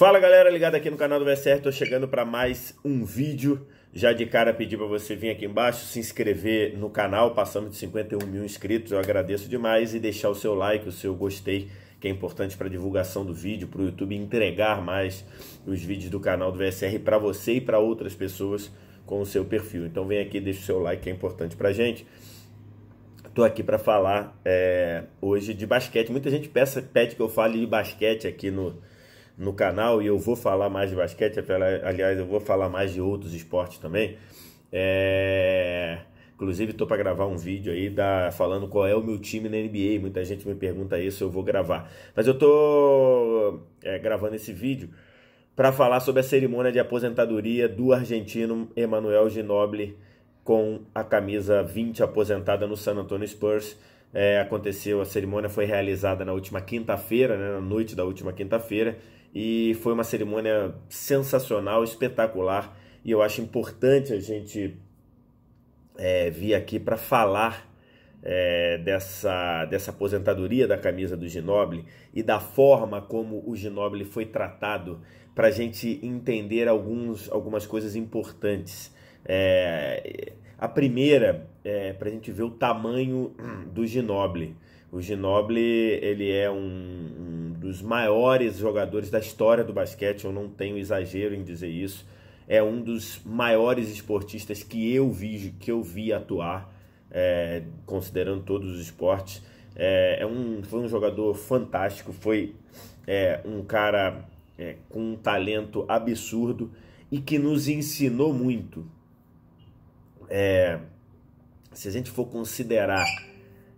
Fala galera, ligado aqui no canal do VSR, tô chegando para mais um vídeo. Já de cara pedi para você vir aqui embaixo, se inscrever no canal, passamos de 51 mil inscritos, eu agradeço demais e deixar o seu like, o seu gostei, que é importante para divulgação do vídeo, para o YouTube entregar mais os vídeos do canal do VSR para você e para outras pessoas com o seu perfil. Então vem aqui, deixa o seu like, que é importante para gente. Estou aqui para falar é, hoje de basquete. Muita gente peça, pede que eu fale de basquete aqui no, no canal e eu vou falar mais de basquete, aliás, eu vou falar mais de outros esportes também. É... Inclusive, estou para gravar um vídeo aí da, falando qual é o meu time na NBA. Muita gente me pergunta isso, eu vou gravar. Mas eu estou é, gravando esse vídeo para falar sobre a cerimônia de aposentadoria do argentino Emanuel Ginobili com a camisa 20 aposentada no San Antonio Spurs. É, aconteceu, a cerimônia foi realizada na última quinta-feira, né, na noite da última quinta-feira e foi uma cerimônia sensacional, espetacular e eu acho importante a gente é, vir aqui para falar é, dessa, dessa aposentadoria da camisa do Ginoble e da forma como o Ginoble foi tratado para a gente entender alguns, algumas coisas importantes. É, a primeira é para a gente ver o tamanho do Ginoble. O Ginoble, ele é um, um dos maiores jogadores da história do basquete, eu não tenho exagero em dizer isso. É um dos maiores esportistas que eu vi, que eu vi atuar, é, considerando todos os esportes. É, é, um, foi um jogador fantástico, foi é, um cara é, com um talento absurdo e que nos ensinou muito. É, se a gente for considerar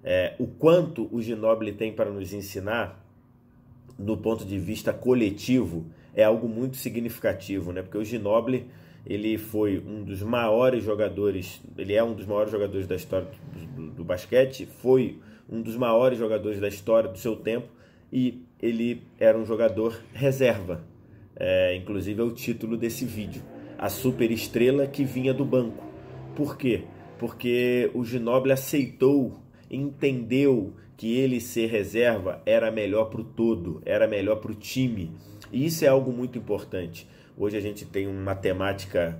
é, o quanto o Ginóbili tem para nos ensinar do ponto de vista coletivo é algo muito significativo, né? Porque o Ginóbili ele foi um dos maiores jogadores, ele é um dos maiores jogadores da história do, do, do basquete, foi um dos maiores jogadores da história do seu tempo e ele era um jogador reserva. É, inclusive é o título desse vídeo, a superestrela que vinha do banco. Por quê? Porque o Ginóbili aceitou entendeu que ele ser reserva era melhor para o todo, era melhor para o time. E isso é algo muito importante. Hoje a gente tem uma temática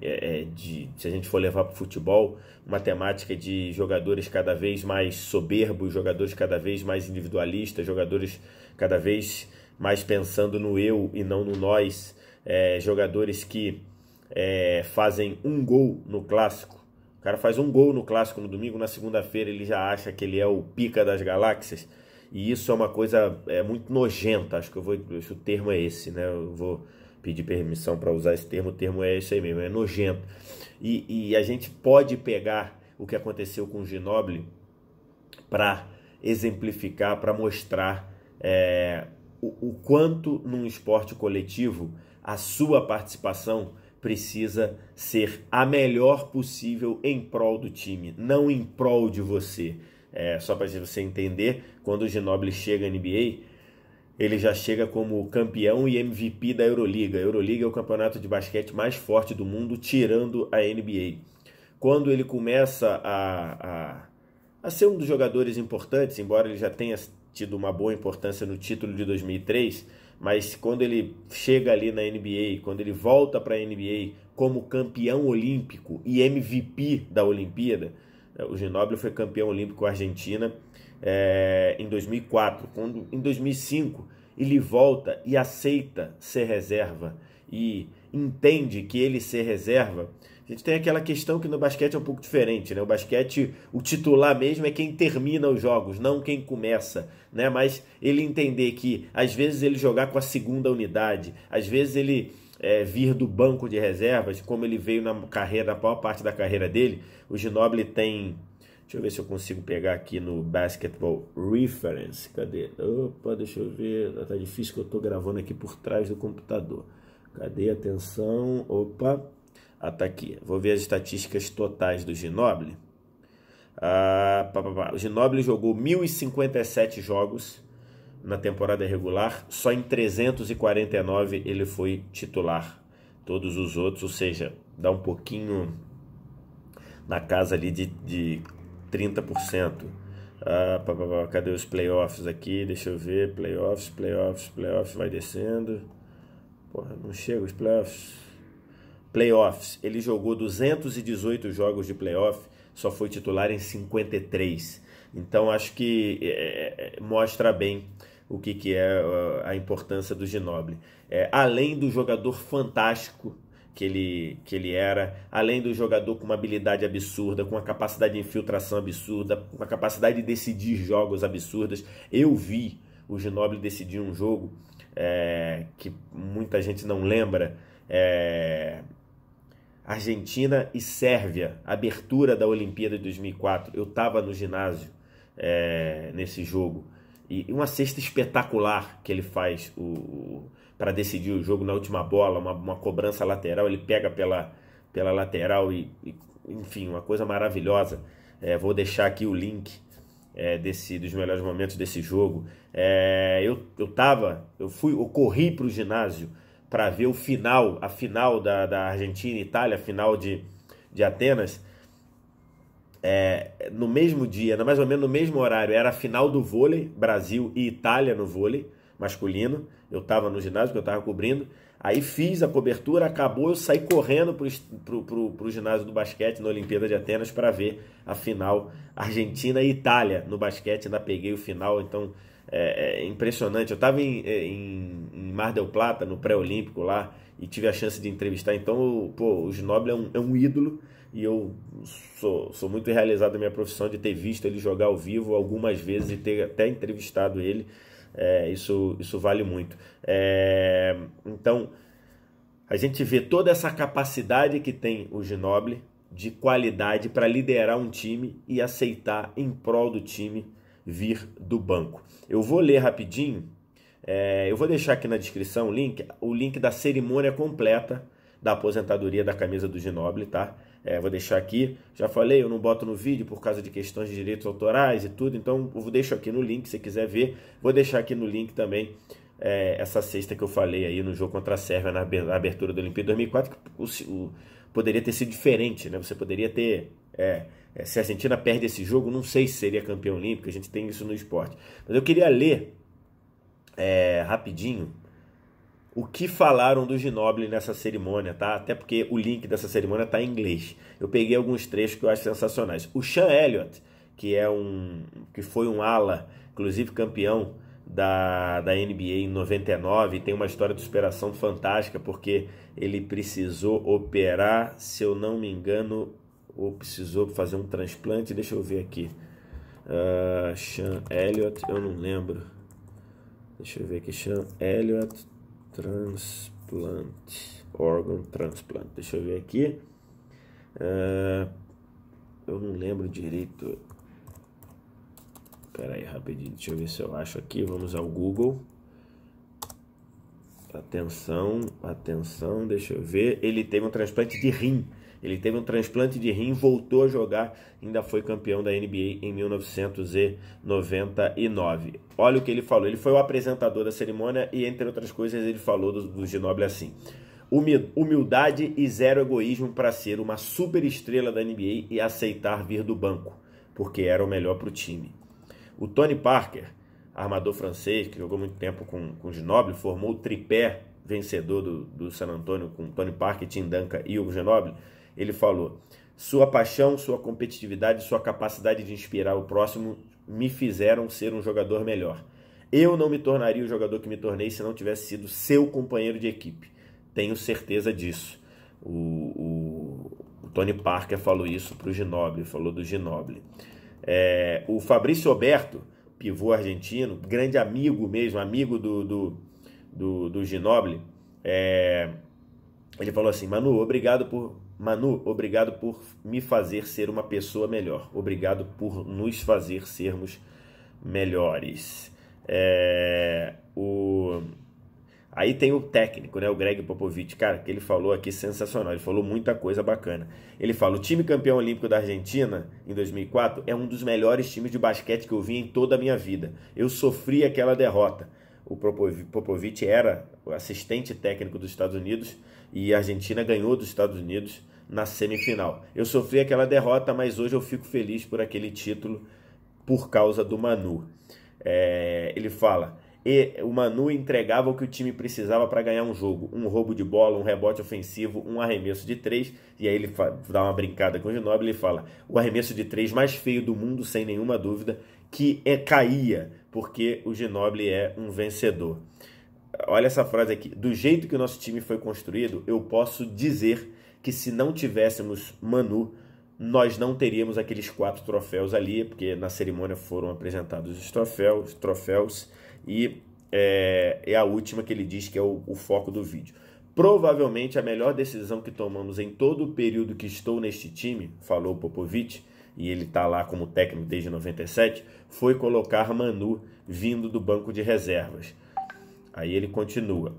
é, é de, se a gente for levar para o futebol, uma temática de jogadores cada vez mais soberbos, jogadores cada vez mais individualistas, jogadores cada vez mais pensando no eu e não no nós, é, jogadores que é, fazem um gol no clássico o cara faz um gol no clássico no domingo, na segunda-feira ele já acha que ele é o pica das galáxias. E isso é uma coisa é muito nojenta, acho que eu vou, acho o termo é esse, né? Eu vou pedir permissão para usar esse termo, o termo é esse aí mesmo, é nojento. E, e a gente pode pegar o que aconteceu com o Ginoble para exemplificar, para mostrar é, o, o quanto num esporte coletivo a sua participação precisa ser a melhor possível em prol do time, não em prol de você. É, só para você entender, quando o Ginobili chega à NBA, ele já chega como campeão e MVP da Euroliga. A Euroliga é o campeonato de basquete mais forte do mundo, tirando a NBA. Quando ele começa a, a, a ser um dos jogadores importantes, embora ele já tenha tido uma boa importância no título de 2003, mas quando ele chega ali na NBA, quando ele volta para a NBA como campeão olímpico e MVP da Olimpíada, né, o Ginóbili foi campeão olímpico Argentina é, em 2004, quando em 2005 ele volta e aceita ser reserva e entende que ele ser reserva a gente tem aquela questão que no basquete é um pouco diferente, né? O basquete, o titular mesmo é quem termina os jogos, não quem começa, né? Mas ele entender que às vezes ele jogar com a segunda unidade, às vezes ele é, vir do banco de reservas, como ele veio na carreira, na maior parte da carreira dele. O Ginoble tem. Deixa eu ver se eu consigo pegar aqui no Basketball Reference. Cadê? Opa, deixa eu ver. Tá difícil que eu tô gravando aqui por trás do computador. Cadê? Atenção. Opa. Ah, tá aqui. Vou ver as estatísticas totais do Ginoble. Ah, O Ginoble jogou 1.057 jogos na temporada regular, só em 349 ele foi titular. Todos os outros, ou seja, dá um pouquinho na casa ali de, de 30%. Ah, pá, pá, pá, cadê os playoffs aqui? Deixa eu ver. Playoffs, playoffs, playoffs, vai descendo. Porra, não chega os playoffs. Playoffs, ele jogou 218 jogos de playoff, só foi titular em 53. Então acho que é, é, é, mostra bem o que, que é a importância do Ginoble. É, além do jogador fantástico que ele, que ele era, além do jogador com uma habilidade absurda, com uma capacidade de infiltração absurda, com uma capacidade de decidir jogos absurdas. Eu vi o Ginoble decidir um jogo é, que muita gente não lembra. É, Argentina e Sérvia, abertura da Olimpíada de 2004. Eu estava no ginásio é, nesse jogo. E uma cesta espetacular que ele faz o, o para decidir o jogo na última bola, uma, uma, cobrança lateral. Ele pega pela, pela lateral e, e enfim, uma coisa maravilhosa. É, vou deixar aqui o link é, desse dos melhores momentos desse jogo. É, eu, eu tava, eu fui, eu corri para o ginásio para ver o final, a final da, da Argentina e Itália, a final de, de Atenas, é, no mesmo dia, mais ou menos no mesmo horário, era a final do vôlei, Brasil e Itália no vôlei masculino. Eu estava no ginásio que eu estava cobrindo. Aí fiz a cobertura, acabou, eu saí correndo para o ginásio do basquete na Olimpíada de Atenas para ver a final Argentina e Itália no basquete. Ainda peguei o final, então é, é impressionante. Eu estava em, em, em Mar del Plata, no pré-olímpico lá, e tive a chance de entrevistar. Então, pô, o Ginobili é um, é um ídolo e eu sou, sou muito realizado na minha profissão de ter visto ele jogar ao vivo algumas vezes e ter até entrevistado ele. É, isso, isso vale muito. É, então, a gente vê toda essa capacidade que tem o Ginobili de qualidade para liderar um time e aceitar em prol do time vir do banco. Eu vou ler rapidinho é, eu vou deixar aqui na descrição o link, o link da cerimônia completa da aposentadoria da camisa do Ginoble, tá? É, vou deixar aqui. Já falei, eu não boto no vídeo por causa de questões de direitos autorais e tudo, então eu deixo aqui no link se quiser ver. Vou deixar aqui no link também é, essa sexta que eu falei aí no jogo contra a Sérvia na abertura da Olimpíada 2004, que o, o, poderia ter sido diferente, né? Você poderia ter. É, é, se a Argentina perde esse jogo, não sei se seria campeão olímpico, a gente tem isso no esporte. Mas eu queria ler é, rapidinho o que falaram do Ginoble nessa cerimônia, tá? Até porque o link dessa cerimônia tá em inglês. Eu peguei alguns trechos que eu acho sensacionais. O Sean Elliott, que é um que foi um ala, inclusive campeão da, da NBA em 99, tem uma história de superação fantástica, porque ele precisou operar, se eu não me engano, ou precisou fazer um transplante, deixa eu ver aqui. Uh, Sean Elliott, eu não lembro. Deixa eu ver aqui, chama Elliot Transplant, órgão transplant. Deixa eu ver aqui. Uh, eu não lembro direito. Pera aí, rapidinho. Deixa eu ver se eu acho aqui. Vamos ao Google. Atenção, atenção, deixa eu ver. Ele teve um transplante de rim. Ele teve um transplante de rim, voltou a jogar, ainda foi campeão da NBA em 1999. Olha o que ele falou. Ele foi o apresentador da cerimônia e, entre outras coisas, ele falou do, do Ginoble assim. Humildade e zero egoísmo para ser uma superestrela da NBA e aceitar vir do banco, porque era o melhor para o time. O Tony Parker, armador francês que jogou muito tempo com, com o Ginobili, formou o tripé vencedor do, do San Antonio com Tony Parker, Tim Duncan e Hugo Ginobili, ele falou: Sua paixão, sua competitividade, sua capacidade de inspirar o próximo me fizeram ser um jogador melhor. Eu não me tornaria o jogador que me tornei se não tivesse sido seu companheiro de equipe. Tenho certeza disso. O, o, o Tony Parker falou isso para o Ginoble, falou do Ginoble. É, o Fabrício Alberto, pivô argentino, grande amigo mesmo, amigo do, do, do, do Ginoble, é, ele falou assim: Manu, obrigado por, Manu, obrigado por me fazer ser uma pessoa melhor. Obrigado por nos fazer sermos melhores. É, o... Aí tem o técnico, né? O Greg Popovich, cara, que ele falou aqui sensacional. Ele falou muita coisa bacana. Ele fala: o time campeão olímpico da Argentina em 2004 é um dos melhores times de basquete que eu vi em toda a minha vida. Eu sofri aquela derrota. O Popovich era assistente técnico dos Estados Unidos e a Argentina ganhou dos Estados Unidos na semifinal. Eu sofri aquela derrota, mas hoje eu fico feliz por aquele título por causa do Manu. É, ele fala. E o Manu entregava o que o time precisava para ganhar um jogo: um roubo de bola, um rebote ofensivo, um arremesso de três. E aí ele dá uma brincada com o Ginobili e fala: o arremesso de três mais feio do mundo, sem nenhuma dúvida, que é caía, porque o Ginobili é um vencedor olha essa frase aqui. Do jeito que o nosso time foi construído, eu posso dizer que se não tivéssemos Manu, nós não teríamos aqueles quatro troféus ali, porque na cerimônia foram apresentados os troféus, troféus e é, é a última que ele diz que é o, o foco do vídeo. Provavelmente a melhor decisão que tomamos em todo o período que estou neste time, falou Popovic, e ele está lá como técnico desde 97, foi colocar Manu vindo do banco de reservas. Aí ele continua: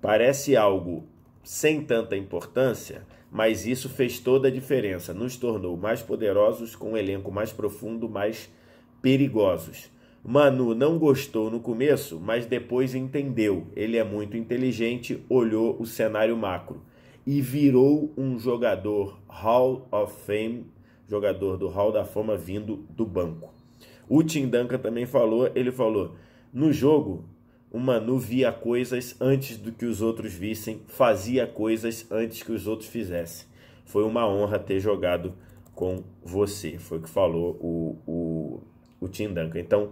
Parece algo sem tanta importância, mas isso fez toda a diferença. Nos tornou mais poderosos, com um elenco mais profundo, mais perigosos. Manu não gostou no começo, mas depois entendeu. Ele é muito inteligente, olhou o cenário macro e virou um jogador Hall of Fame, jogador do Hall da Fama vindo do banco. O Tim Duncan também falou, ele falou: "No jogo o Manu via coisas antes do que os outros vissem, fazia coisas antes que os outros fizessem. Foi uma honra ter jogado com você. Foi o que falou o, o, o Tim Duncan. Então,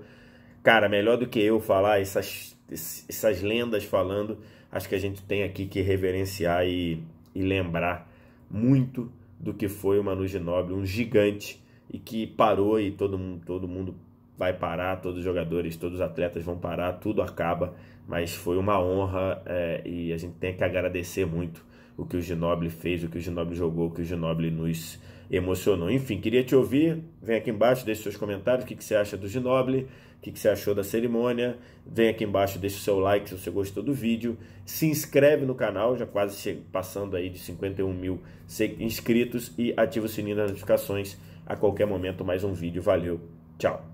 cara, melhor do que eu falar essas, essas lendas falando, acho que a gente tem aqui que reverenciar e, e lembrar muito do que foi o Manu Ginóbili, um gigante e que parou e todo mundo, todo mundo vai parar, todos os jogadores, todos os atletas vão parar, tudo acaba, mas foi uma honra é, e a gente tem que agradecer muito o que o Ginoble fez, o que o Ginoble jogou, o que o Ginoble nos emocionou. Enfim, queria te ouvir, vem aqui embaixo, deixe seus comentários, o que, que você acha do Ginoble, o que, que você achou da cerimônia, vem aqui embaixo, deixe o seu like se você gostou do vídeo, se inscreve no canal, já quase passando aí de 51 mil inscritos e ativa o sininho das notificações, a qualquer momento mais um vídeo, valeu, tchau!